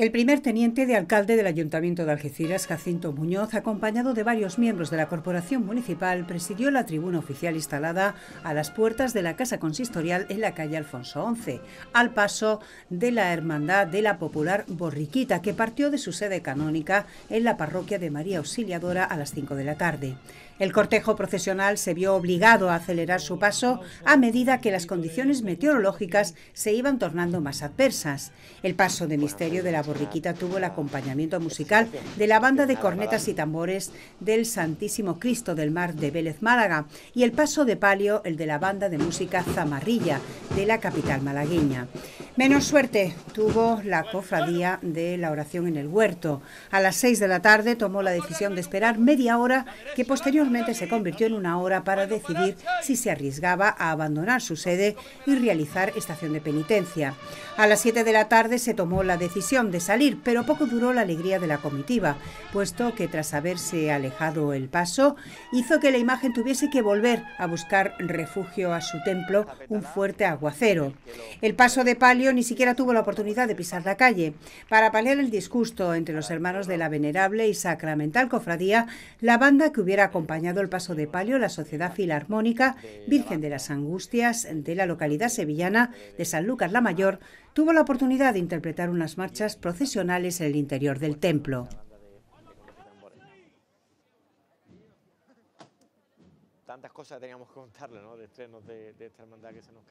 El primer teniente de alcalde del Ayuntamiento de Algeciras, Jacinto Muñoz, acompañado de varios miembros de la Corporación Municipal, presidió la tribuna oficial instalada a las puertas de la Casa Consistorial en la calle Alfonso XI, al paso de la Hermandad de la Popular Borriquita, que partió de su sede canónica en la parroquia de María Auxiliadora a las 5 de la tarde. El cortejo procesional se vio obligado a acelerar su paso a medida que las condiciones meteorológicas se iban tornando más adversas. El paso de misterio de la Riquita tuvo el acompañamiento musical de la banda de cornetas y tambores del Santísimo Cristo del Mar de Vélez Málaga y el paso de palio el de la banda de música Zamarrilla de la capital malagueña. Menos suerte tuvo la cofradía de la oración en el huerto. A las seis de la tarde tomó la decisión de esperar media hora que posteriormente se convirtió en una hora para decidir si se arriesgaba a abandonar su sede y realizar estación de penitencia. A las siete de la tarde se tomó la decisión de salir, pero poco duró la alegría de la comitiva, puesto que tras haberse alejado el paso, hizo que la imagen tuviese que volver a buscar refugio a su templo un fuerte aguacero. El paso de palio ni siquiera tuvo la oportunidad de pisar la calle. Para paliar el disgusto entre los hermanos de la venerable y sacramental cofradía, la banda que hubiera acompañado el paso de palio, la Sociedad Filarmónica Virgen de las Angustias de la localidad sevillana de San Lucas la Mayor, tuvo la oportunidad de interpretar unas marchas procesionales en el interior del templo. tantas cosas teníamos que contarle, ¿no? De estrenos hermandad que se nos